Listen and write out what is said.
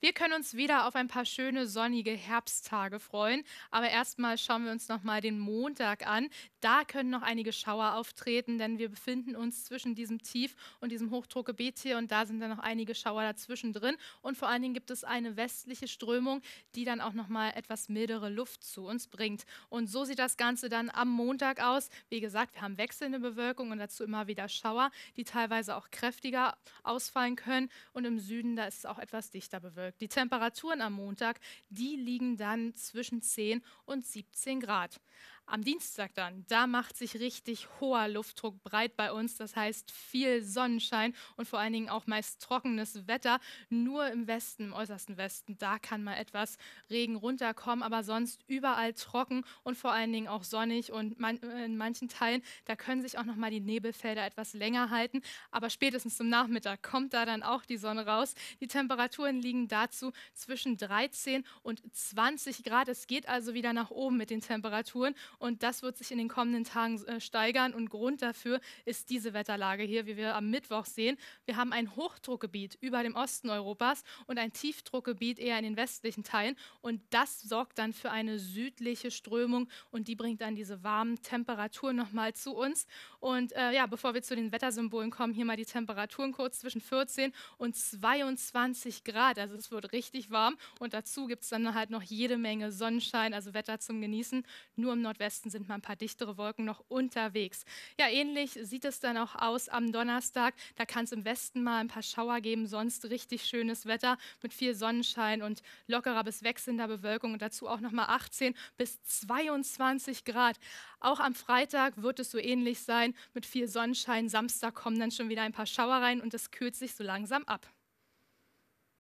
Wir können uns wieder auf ein paar schöne sonnige Herbsttage freuen, aber erstmal schauen wir uns nochmal den Montag an. Da können noch einige Schauer auftreten, denn wir befinden uns zwischen diesem Tief und diesem Hochdruckgebiet hier und da sind dann noch einige Schauer dazwischen drin und vor allen Dingen gibt es eine westliche Strömung, die dann auch nochmal etwas mildere Luft zu uns bringt. Und so sieht das Ganze dann am Montag aus. Wie gesagt, wir haben wechselnde Bewölkung und dazu immer wieder Schauer, die teilweise auch kräftiger ausfallen können und im Süden, da ist es auch etwas dichter bewölkt bewölkt. Die Temperaturen am Montag, die liegen dann zwischen 10 und 17 Grad. Am Dienstag dann, da macht sich richtig hoher Luftdruck breit bei uns. Das heißt viel Sonnenschein und vor allen Dingen auch meist trockenes Wetter. Nur im Westen, im äußersten Westen, da kann mal etwas Regen runterkommen, aber sonst überall trocken und vor allen Dingen auch sonnig. Und man, äh, in manchen Teilen, da können sich auch nochmal die Nebelfelder etwas länger halten. Aber spätestens zum Nachmittag kommt da dann auch die Sonne raus. Die Temperaturen liegen dazu zwischen 13 und 20 Grad. Es geht also wieder nach oben mit den Temperaturen. Und das wird sich in den kommenden Tagen äh, steigern. Und Grund dafür ist diese Wetterlage hier, wie wir am Mittwoch sehen. Wir haben ein Hochdruckgebiet über dem Osten Europas und ein Tiefdruckgebiet eher in den westlichen Teilen. Und das sorgt dann für eine südliche Strömung und die bringt dann diese warmen Temperaturen nochmal zu uns. Und äh, ja, bevor wir zu den Wettersymbolen kommen, hier mal die Temperaturen kurz zwischen 14 und 22 Grad. Also es wird richtig warm und dazu gibt es dann halt noch jede Menge Sonnenschein, also Wetter zum Genießen. Nur im Nordwesten Südwesten sind mal ein paar dichtere Wolken noch unterwegs. Ja, ähnlich sieht es dann auch aus am Donnerstag. Da kann es im Westen mal ein paar Schauer geben, sonst richtig schönes Wetter mit viel Sonnenschein und lockerer bis wechselnder Bewölkung und dazu auch nochmal 18 bis 22 Grad. Auch am Freitag wird es so ähnlich sein mit viel Sonnenschein. Samstag kommen dann schon wieder ein paar Schauer rein und es kühlt sich so langsam ab.